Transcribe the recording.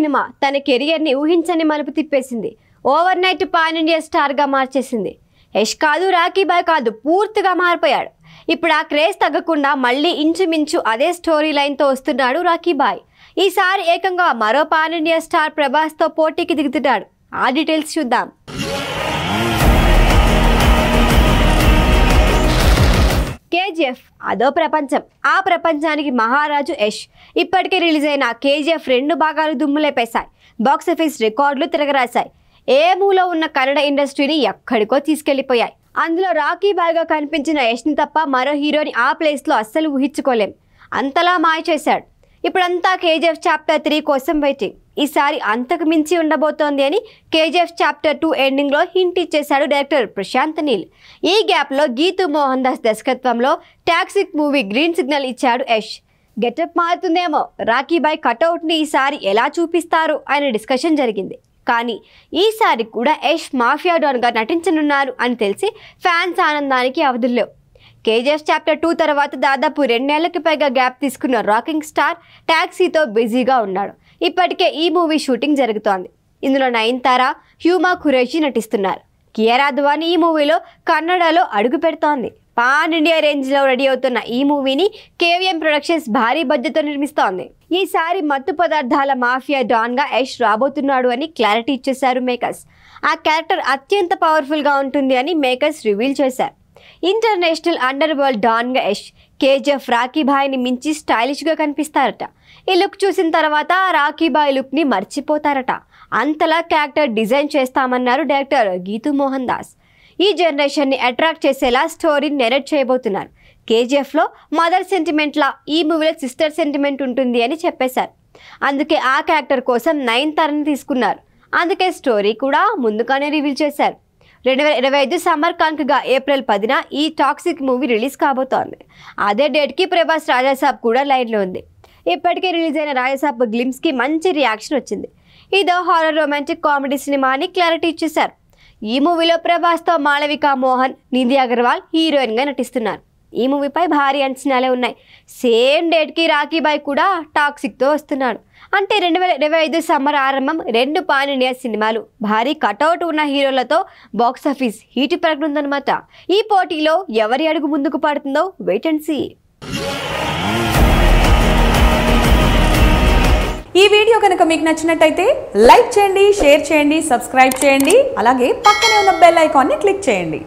cinema తన కెరియర్ని ఊహించని మలుపు తిప్పేసింది ఓవర్ నైట్ పాన్ ఇండియా స్టార్గా మార్చేసింది యష్ కాదు రాఖీ బాయ్ కాదు పూర్తిగా మారిపోయాడు ఇప్పుడు ఆ క్రేజ్ తగ్గకుండా మళ్ళీ ఇంచుమించు అదే స్టోరీ లైన్తో వస్తున్నాడు రాఖీ బాయ్ ఈసారి ఏకంగా మరో పాన్ ఇండియా స్టార్ ప్రభాస్తో పోటీకి దిగుతున్నాడు ఆ డీటెయిల్స్ చూద్దాం కేజీఎఫ్ అదో ప్రపంచం ఆ ప్రపంచానికి మహారాజు యష్ ఇప్పటికే రిలీజ్ అయిన కేజీఎఫ్ రెండు భాగాలు దుమ్ములేపేశాయి బాక్సాఫీస్ రికార్డులు తిరగరాశాయి ఏ మూలో ఉన్న కన్నడ ఇండస్ట్రీని ఎక్కడికో తీసుకెళ్లిపోయాయి అందులో రాఖీ బాయ్గా కనిపించిన యష్ని తప్ప మరో హీరోని ఆ ప్లేస్లో అస్సలు ఊహించుకోలేం అంతలా మాయ చేశాడు ఇప్పుడంతా కేజీఎఫ్ చాప్టర్ త్రీ కోసం వెయిటింగ్ ఈసారి అంతకు మించి ఉండబోతోంది అని కేజీఎఫ్ చాప్టర్ టూ ఎండింగ్లో హింట్ ఇచ్చేశాడు డైరెక్టర్ ప్రశాంత్ నీల్ ఈ గ్యాప్లో గీతు మోహన్ దాస్ దర్శకత్వంలో టాక్సిక్ మూవీ గ్రీన్ సిగ్నల్ ఇచ్చాడు యష్ గెటప్ మారుతుందేమో రాఖీబాయ్ కటౌట్ని ఈసారి ఎలా చూపిస్తారు అనే డిస్కషన్ జరిగింది కానీ ఈసారి కూడా యష్ మాఫియా డాన్గా నటించనున్నారు అని తెలిసి ఫ్యాన్స్ ఆనందానికి అవధుల్లేవు కేజీఎఫ్ చాప్టర్ టూ తర్వాత దాదాపు రెండేళ్లకి పైగా గ్యాప్ తీసుకున్న రాకింగ్ స్టార్ ట్యాక్సీతో బిజీగా ఉన్నాడు ఇప్పటికే ఈ మూవీ షూటింగ్ జరుగుతోంది ఇందులో నయన్తార హ్యూమా ఖురేషీ నటిస్తున్నారు కియరా అద్వాని ఈ మూవీలో కన్నడలో అడుగు పెడుతోంది పాన్ ఇండియా రేంజ్లో రెడీ అవుతున్న ఈ మూవీని కేవీఎం ప్రొడక్షన్స్ భారీ బడ్జెట్తో నిర్మిస్తోంది ఈసారి మత్తు పదార్థాల మాఫియా డాన్గా యష్ రాబోతున్నాడు అని క్లారిటీ ఇచ్చేశారు మేకర్స్ ఆ క్యారెక్టర్ అత్యంత పవర్ఫుల్గా ఉంటుంది అని మేకర్స్ రివీల్ చేశారు ఇంటర్నేషనల్ అండర్ వరల్డ్ డాన్గా యష్ కేజీఎఫ్ రాఖీభాయ్ని మించి స్టైలిష్గా కనిపిస్తారట ఈ లుక్ చూసిన తర్వాత రాఖీభాయ్ లుక్ని మర్చిపోతారట అంతలా క్యారెక్టర్ డిజైన్ చేస్తామన్నారు డైరెక్టర్ గీతు మోహన్ దాస్ ఈ జనరేషన్ని అట్రాక్ట్ చేసేలా స్టోరీని నెరేట్ చేయబోతున్నారు కేజీఎఫ్లో మదర్ సెంటిమెంట్లా ఈ మూవీలో సిస్టర్ సెంటిమెంట్ ఉంటుంది అని చెప్పేశారు అందుకే ఆ క్యారెక్టర్ కోసం నైన్ తరని తీసుకున్నారు అందుకే స్టోరీ కూడా ముందుగానే రివీల్ చేశారు రెండు వేల ఇరవై ఐదు సమ్మర్ కాంక్గా ఏప్రిల్ పదిన ఈ టాక్సిక్ మూవీ రిలీజ్ కాబోతోంది అదే డేట్కి ప్రభాస్ రాజాసాబ్ కూడా లైన్లో ఉంది ఇప్పటికే రిలీజ్ అయిన రాజాసాబ్ గ్లిమ్స్కి మంచి రియాక్షన్ వచ్చింది ఇదో హారర్ రొమాంటిక్ కామెడీ సినిమా అని క్లారిటీ ఇచ్చేశారు ఈ మూవీలో ప్రభాస్తో మాళవికా మోహన్ నిధి అగర్వాల్ హీరోయిన్గా నటిస్తున్నారు ఈ మూవీపై భారీ అంచనాలే ఉన్నాయి సేమ్ డేట్కి రాఖీ బాయ్ కూడా టాక్సిక్తో వస్తున్నాడు అంటే రెండు వేల ఇరవై ఐదు సమ్మర్ ఆరంభం రెండు పాన్ ఇండియా సినిమాలు భారీ కటౌట్ ఉన్న హీరోలతో బాక్సాఫీస్ హీట్ ప్రకటిందనమాట ఈ పోటీలో ఎవరి అడుగు ముందుకు పడుతుందో వెయిట్ అండ్ సీ ఈ వీడియో కనుక మీకు నచ్చినట్టయితే లైక్ చేయండి షేర్ చేయండి సబ్స్క్రైబ్ చేయండి అలాగే పక్కనే ఉన్న బెల్ ఐకాన్ని క్లిక్ చేయండి